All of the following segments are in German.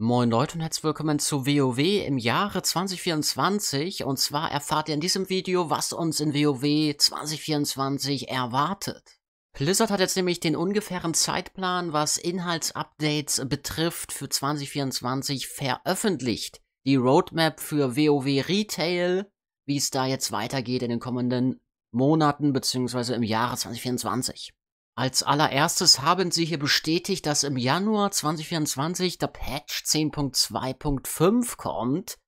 Moin Leute und herzlich willkommen zu WoW im Jahre 2024 und zwar erfahrt ihr in diesem Video, was uns in WoW 2024 erwartet. Blizzard hat jetzt nämlich den ungefähren Zeitplan, was Inhaltsupdates betrifft, für 2024 veröffentlicht. Die Roadmap für WoW Retail, wie es da jetzt weitergeht in den kommenden Monaten bzw. im Jahre 2024. Als allererstes haben Sie hier bestätigt, dass im Januar 2024 der Patch 10.2.5 kommt.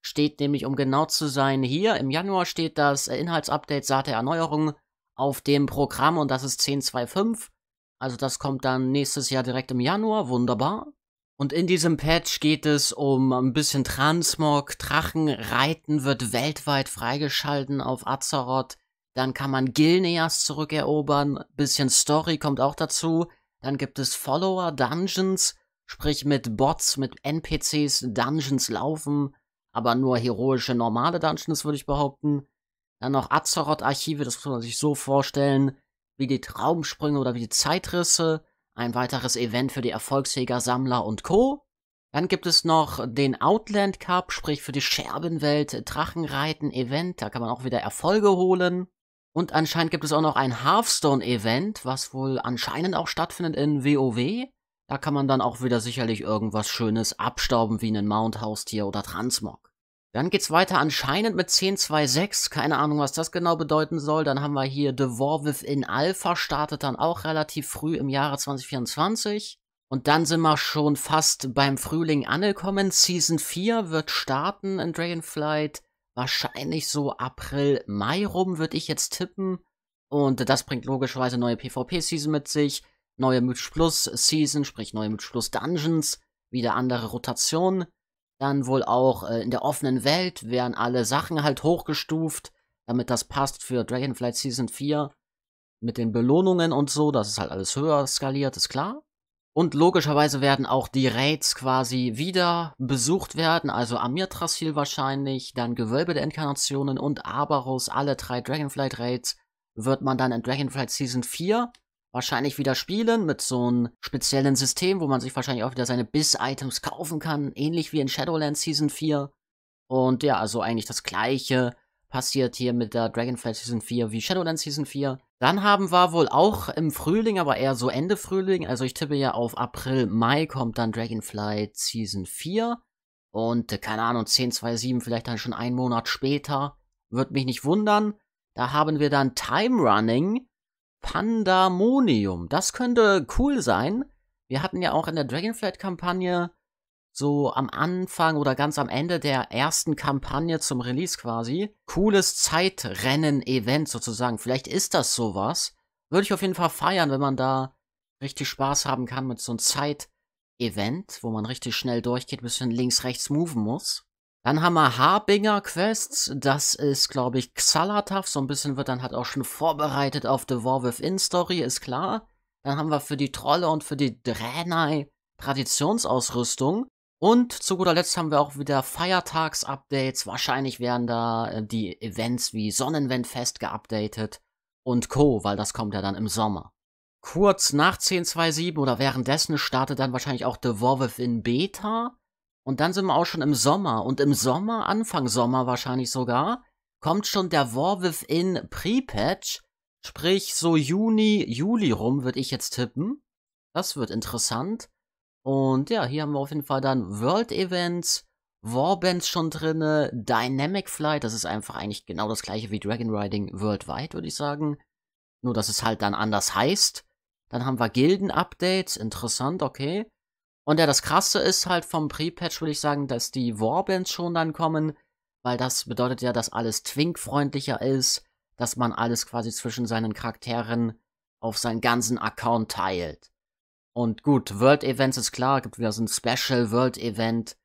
Steht nämlich, um genau zu sein, hier im Januar steht das Inhaltsupdate Saat der Erneuerung auf dem Programm und das ist 10.2.5. Also das kommt dann nächstes Jahr direkt im Januar. Wunderbar. Und in diesem Patch geht es um ein bisschen Transmog. Drachenreiten wird weltweit freigeschalten auf Azeroth. Dann kann man Gilneas zurückerobern. Bisschen Story kommt auch dazu. Dann gibt es Follower Dungeons, sprich mit Bots, mit NPCs Dungeons laufen, aber nur heroische normale Dungeons würde ich behaupten. Dann noch Azeroth Archive, das muss man sich so vorstellen, wie die Traumsprünge oder wie die Zeitrisse. Ein weiteres Event für die Erfolgsjäger, Sammler und Co. Dann gibt es noch den Outland Cup, sprich für die Scherbenwelt Drachenreiten Event. Da kann man auch wieder Erfolge holen. Und anscheinend gibt es auch noch ein Hearthstone-Event, was wohl anscheinend auch stattfindet in WoW. Da kann man dann auch wieder sicherlich irgendwas Schönes abstauben, wie einen Mount-Haustier oder Transmog. Dann geht's weiter anscheinend mit 10.2.6. Keine Ahnung, was das genau bedeuten soll. Dann haben wir hier The War Within Alpha, startet dann auch relativ früh im Jahre 2024. Und dann sind wir schon fast beim Frühling angekommen. Season 4 wird starten in Dragonflight wahrscheinlich so April, Mai rum, würde ich jetzt tippen. Und das bringt logischerweise neue PvP-Season mit sich, neue Mythisch Plus Season, sprich neue Mythisch Plus Dungeons, wieder andere Rotationen. Dann wohl auch äh, in der offenen Welt werden alle Sachen halt hochgestuft, damit das passt für Dragonflight Season 4 mit den Belohnungen und so, das ist halt alles höher skaliert, ist klar. Und logischerweise werden auch die Raids quasi wieder besucht werden, also Amir-Trassil wahrscheinlich, dann Gewölbe der Inkarnationen und Abarus, alle drei Dragonflight Raids wird man dann in Dragonflight Season 4 wahrscheinlich wieder spielen mit so einem speziellen System, wo man sich wahrscheinlich auch wieder seine Biss-Items kaufen kann, ähnlich wie in Shadowlands Season 4. Und ja, also eigentlich das gleiche passiert hier mit der Dragonflight Season 4 wie Shadowlands Season 4. Dann haben wir wohl auch im Frühling, aber eher so Ende Frühling, also ich tippe ja auf April, Mai kommt dann Dragonflight Season 4. Und äh, keine Ahnung, 10, 2, 7, vielleicht dann schon einen Monat später. Würde mich nicht wundern. Da haben wir dann Time Running Pandamonium. Das könnte cool sein. Wir hatten ja auch in der Dragonflight-Kampagne so am Anfang oder ganz am Ende der ersten Kampagne zum Release quasi. Cooles Zeitrennen-Event sozusagen. Vielleicht ist das sowas. Würde ich auf jeden Fall feiern, wenn man da richtig Spaß haben kann mit so einem Zeit-Event, wo man richtig schnell durchgeht, bisschen links, rechts moven muss. Dann haben wir Harbinger Quests. Das ist, glaube ich, Xalataf. So ein bisschen wird dann halt auch schon vorbereitet auf The War Within Story, ist klar. Dann haben wir für die Trolle und für die Draenei Traditionsausrüstung. Und zu guter Letzt haben wir auch wieder Feiertags-Updates. Wahrscheinlich werden da äh, die Events wie Sonnenwendfest geupdatet und Co., weil das kommt ja dann im Sommer. Kurz nach 10.2.7 oder währenddessen startet dann wahrscheinlich auch The Warwolf in Beta. Und dann sind wir auch schon im Sommer. Und im Sommer, Anfang Sommer wahrscheinlich sogar, kommt schon der Warwolf in Pre-Patch. Sprich, so Juni, Juli rum würde ich jetzt tippen. Das wird interessant. Und ja, hier haben wir auf jeden Fall dann World Events, Warbands schon drinne, Dynamic Flight, das ist einfach eigentlich genau das gleiche wie Dragon Riding Worldwide, würde ich sagen. Nur, dass es halt dann anders heißt. Dann haben wir Gilden-Updates, interessant, okay. Und ja, das Krasse ist halt vom Pre-Patch, würde ich sagen, dass die Warbands schon dann kommen, weil das bedeutet ja, dass alles Twink-freundlicher ist, dass man alles quasi zwischen seinen Charakteren auf seinen ganzen Account teilt. Und gut, World Events ist klar, gibt wieder so ein Special World Event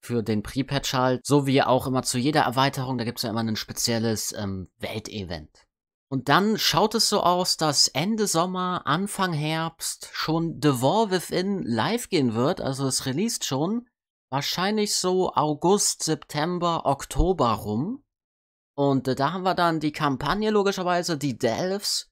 für den Pre-Patch halt, so wie auch immer zu jeder Erweiterung, da gibt es ja immer ein spezielles ähm, Weltevent. Und dann schaut es so aus, dass Ende Sommer, Anfang Herbst schon The War Within live gehen wird, also es released schon, wahrscheinlich so August, September, Oktober rum. Und äh, da haben wir dann die Kampagne logischerweise, die Delves,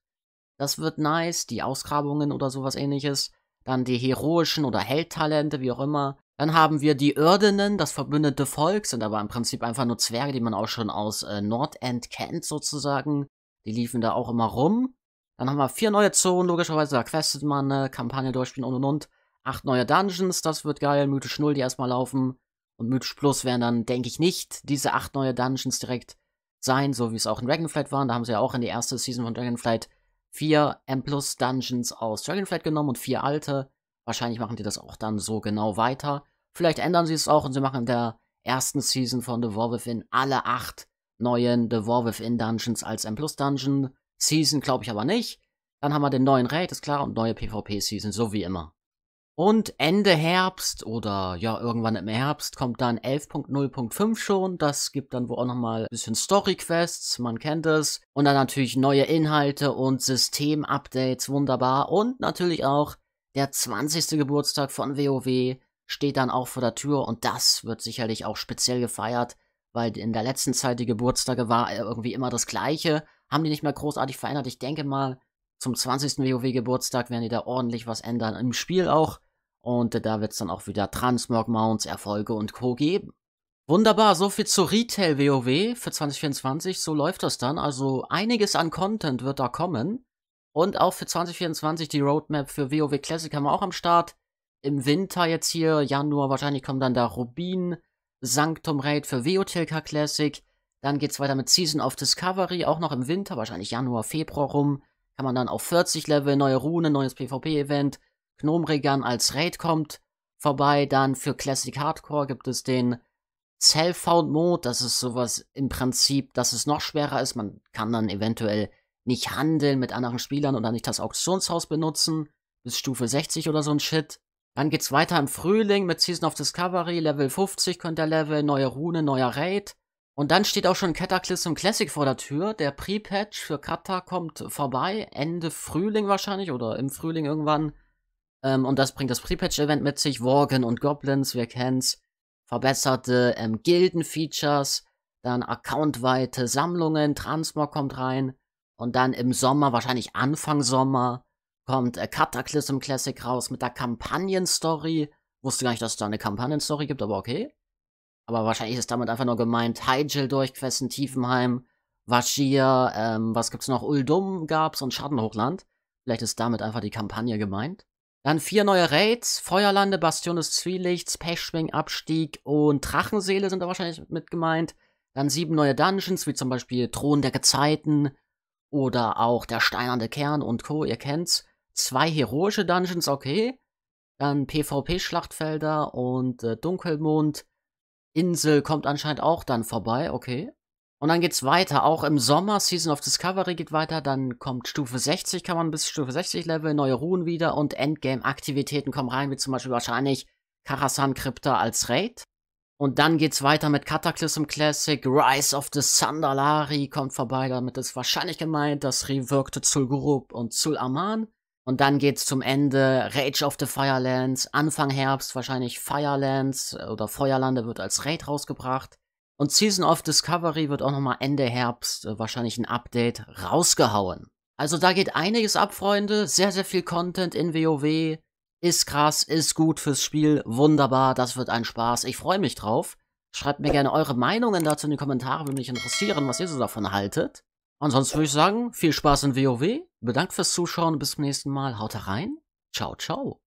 das wird nice, die Ausgrabungen oder sowas ähnliches dann die heroischen oder Heldtalente, wie auch immer. Dann haben wir die Irdenen, das verbündete Volk, sind aber im Prinzip einfach nur Zwerge, die man auch schon aus äh, Nordend kennt sozusagen. Die liefen da auch immer rum. Dann haben wir vier neue Zonen, logischerweise, da questet man, eine Kampagne durchspielen und und und. Acht neue Dungeons, das wird geil, mythisch Null, die erstmal laufen. Und mythisch plus werden dann, denke ich, nicht diese acht neue Dungeons direkt sein, so wie es auch in Dragonflight waren. Da haben sie ja auch in die erste Season von Dragonflight vier M plus Dungeons aus Dragonflight genommen und vier alte. Wahrscheinlich machen die das auch dann so genau weiter. Vielleicht ändern sie es auch und sie machen in der ersten Season von The War Within alle acht neuen The War Within Dungeons als M plus Dungeon. Season glaube ich aber nicht. Dann haben wir den neuen Raid, ist klar, und neue PvP-Season, so wie immer. Und Ende Herbst oder ja, irgendwann im Herbst kommt dann 11.0.5 schon. Das gibt dann wohl auch nochmal ein bisschen Story-Quests, man kennt es. Und dann natürlich neue Inhalte und System-Updates, wunderbar. Und natürlich auch der 20. Geburtstag von WoW steht dann auch vor der Tür und das wird sicherlich auch speziell gefeiert, weil in der letzten Zeit die Geburtstage war irgendwie immer das gleiche. Haben die nicht mehr großartig verändert. Ich denke mal, zum 20. WoW-Geburtstag werden die da ordentlich was ändern. Im Spiel auch und äh, da wird es dann auch wieder Transmog Mounts, Erfolge und Co. geben. Wunderbar, so viel zu Retail WoW für 2024. So läuft das dann. Also einiges an Content wird da kommen. Und auch für 2024 die Roadmap für WoW Classic haben wir auch am Start. Im Winter jetzt hier, Januar wahrscheinlich kommt dann da Rubin Sanctum Raid für WoTLK Classic. Dann geht's weiter mit Season of Discovery, auch noch im Winter, wahrscheinlich Januar, Februar rum. Kann man dann auf 40 Level, neue Rune, neues PvP-Event, Gnome Regan als Raid kommt vorbei. Dann für Classic Hardcore gibt es den self found Mode. Das ist sowas im Prinzip, dass es noch schwerer ist. Man kann dann eventuell nicht handeln mit anderen Spielern oder nicht das Auktionshaus benutzen. Bis Stufe 60 oder so ein Shit. Dann geht's weiter im Frühling mit Season of Discovery, Level 50 könnt ihr Level, neue Rune, neuer Raid. Und dann steht auch schon Cataclysm Classic vor der Tür. Der Pre-Patch für Kata kommt vorbei, Ende Frühling wahrscheinlich oder im Frühling irgendwann. Ähm, und das bringt das Pre-Patch-Event mit sich. Worgen und Goblins, wir kennen's. Verbesserte ähm, Gilden-Features. Dann accountweite Sammlungen. Transmog kommt rein. Und dann im Sommer, wahrscheinlich Anfang Sommer, kommt äh, Cataclysm Classic raus mit der Kampagnenstory. Wusste gar nicht, dass es da eine Kampagnenstory gibt, aber okay. Aber wahrscheinlich ist damit einfach nur gemeint, Hygel durchquesten, Tiefenheim, Vashir, ähm, was gibt's noch? Uldum gab's und Schattenhochland. Vielleicht ist damit einfach die Kampagne gemeint. Dann vier neue Raids, Feuerlande, Bastion des Zwielichts, Pechschwing, Abstieg und Drachenseele sind da wahrscheinlich mit gemeint. Dann sieben neue Dungeons, wie zum Beispiel Thron der Gezeiten oder auch der steinernde Kern und Co., ihr kennt's. Zwei heroische Dungeons, okay. Dann PvP-Schlachtfelder und äh, Dunkelmond. Insel kommt anscheinend auch dann vorbei, okay. Und dann geht's weiter. Auch im Sommer, Season of Discovery geht weiter. Dann kommt Stufe 60, kann man bis Stufe 60 Level, neue Ruhen wieder und Endgame-Aktivitäten kommen rein, wie zum Beispiel wahrscheinlich Karasan Krypta als Raid. Und dann geht's weiter mit Cataclysm Classic, Rise of the Sandalari kommt vorbei. Damit ist wahrscheinlich gemeint, das rewirkte Zul'Gurub und Zul'Aman. Und dann geht's zum Ende Rage of the Firelands, Anfang Herbst wahrscheinlich Firelands äh, oder Feuerlande wird als Raid rausgebracht. Und Season of Discovery wird auch nochmal Ende Herbst äh, wahrscheinlich ein Update rausgehauen. Also da geht einiges ab, Freunde. Sehr, sehr viel Content in WoW. Ist krass, ist gut fürs Spiel. Wunderbar, das wird ein Spaß. Ich freue mich drauf. Schreibt mir gerne eure Meinungen dazu in die Kommentare, würde mich interessieren, was ihr so davon haltet. Ansonsten würde ich sagen, viel Spaß in WoW. Bedankt fürs Zuschauen, bis zum nächsten Mal. Haut rein. Ciao, ciao.